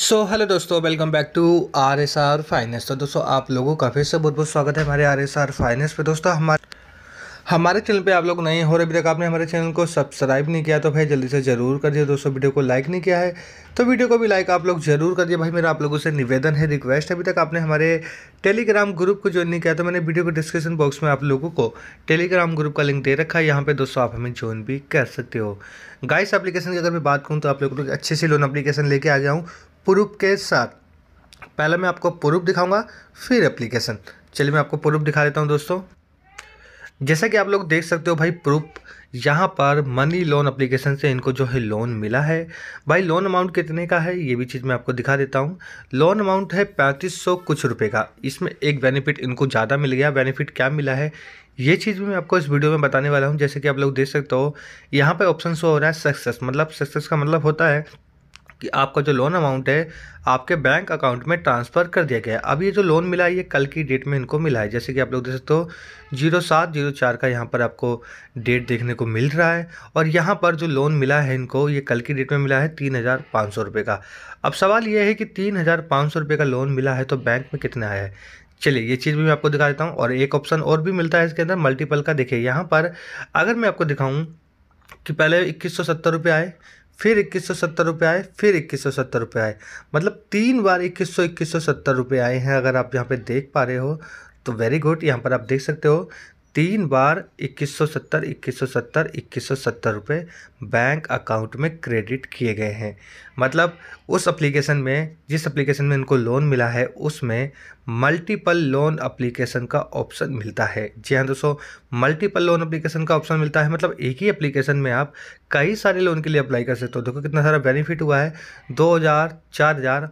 सो so, hello दोस्तों welcome back to R S R finance तो दोस्तों आप लोगों का फिर से बहुत बहुत स्वागत है हमारे आर एस आर फाइनेंस पे दोस्तों हमारे हमारे चैनल पे आप लोग नए हो रहे अभी तक आपने हमारे चैनल को सब्सक्राइब नहीं किया तो भाई जल्दी से जरूर कर दिए दोस्तों वीडियो को लाइक नहीं किया है तो वीडियो को भी लाइक आप लोग जरूर कर दिए भाई मेरा आप लोगों से निवेदन है रिक्वेस्ट है अभी तक आपने हमारे टेलीग्राम ग्रुप को ज्वाइन नहीं किया तो मैंने वीडियो को डिस्क्रिप्शन बॉक्स में आप लोगों को टेलीग्राम ग्रुप का लिंक दे रखा है यहाँ पर दोस्तों आप हमें ज्वाइन भी कर सकते हो गाइस एप्लीकेशन की अगर मैं बात करूँ तो आप लोग अच्छे से लोन अप्लीकेशन लेके आ गया हूँ प्रूफ के साथ पहले मैं आपको प्रूफ दिखाऊंगा फिर एप्लीकेशन चलिए मैं आपको प्रूफ दिखा देता हूं दोस्तों जैसा कि आप लोग देख सकते हो भाई प्रूफ यहाँ पर मनी लोन एप्लीकेशन से इनको जो है लोन मिला है भाई लोन अमाउंट कितने का है ये भी चीज़ मैं आपको दिखा देता हूँ लोन अमाउंट है पैंतीस सौ कुछ रुपए का इसमें एक बेनिफिट इनको ज़्यादा मिल गया बेनिफिट क्या मिला है ये चीज़ भी मैं आपको इस वीडियो में बताने वाला हूँ जैसे कि आप लोग देख सकते हो यहाँ पर ऑप्शन शो हो रहा है सक्सेस मतलब सक्सेस का मतलब होता है कि आपका जो लोन अमाउंट है आपके बैंक अकाउंट में ट्रांसफ़र कर दिया गया है अब ये जो लोन मिला है ये कल की डेट में इनको मिला है जैसे कि आप लोग देख सकते हो जीरो सात जीरो चार का यहाँ पर आपको डेट देखने को मिल रहा है और यहाँ पर जो लोन मिला है इनको ये कल की डेट में मिला है तीन हज़ार पाँच सौ रुपये का अब सवाल ये है कि तीन हज़ार पाँच सौ रुपये का लोन मिला है तो बैंक में कितना आया है चलिए ये चीज़ भी मैं आपको दिखा देता हूँ और एक ऑप्शन और भी मिलता है इसके अंदर मल्टीपल का देखिए यहाँ पर अगर मैं आपको दिखाऊँ कि पहले इक्कीस सौ सत्तर रुपये आए फिर इक्कीस सौ सत्तर रुपये आए फिर इक्कीस सौ सत्तर रुपये आए मतलब तीन बार इक्कीस सौ इक्कीस सौ सत्तर रुपये आए हैं अगर आप यहाँ पे देख पा रहे हो तो वेरी गुड यहाँ पर आप देख सकते हो तीन बार इक्कीस सौ सत्तर इक्कीस सौ सत्तर इक्कीस सौ सत्तर रुपये बैंक अकाउंट में क्रेडिट किए गए हैं मतलब उस एप्लीकेशन में जिस एप्लीकेशन में इनको लोन मिला है उसमें मल्टीपल लोन एप्लीकेशन का ऑप्शन मिलता है जी हाँ दोस्तों मल्टीपल लोन एप्लीकेशन का ऑप्शन मिलता है मतलब एक ही एप्लीकेशन में आप कई सारे लोन के लिए अप्लाई कर सकते हो देखो कितना सारा बेनिफिट हुआ है दो हज़ार चार हज़ार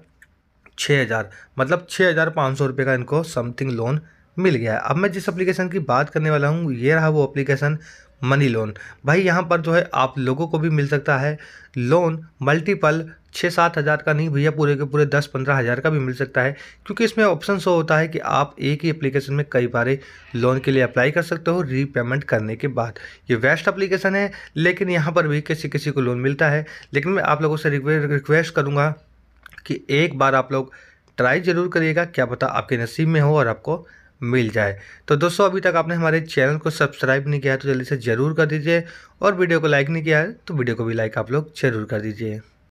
छः हज़ार मतलब छः हज़ार पाँच सौ रुपये का इनको समथिंग लोन मिल गया अब मैं जिस एप्लीकेशन की बात करने वाला हूँ ये रहा वो एप्लीकेशन मनी लोन भाई यहाँ पर जो है आप लोगों को भी मिल सकता है लोन मल्टीपल छः सात हज़ार का नहीं भैया पूरे के पूरे दस पंद्रह हज़ार का भी मिल सकता है क्योंकि इसमें ऑप्शन शो होता है कि आप एक ही एप्लीकेशन में कई बार लोन के लिए अप्लाई कर सकते हो रीपेमेंट करने के बाद ये वेस्ट एप्लीकेशन है लेकिन यहाँ पर भी किसी किसी को लोन मिलता है लेकिन मैं आप लोगों से रिक्वेस्ट करूँगा कि एक बार आप लोग ट्राई ज़रूर करिएगा क्या पता आपके नसीब में हो और आपको मिल जाए तो दोस्तों अभी तक आपने हमारे चैनल को सब्सक्राइब नहीं किया है तो जल्दी से ज़रूर कर दीजिए और वीडियो को लाइक नहीं किया है तो वीडियो को भी लाइक आप लोग ज़रूर कर दीजिए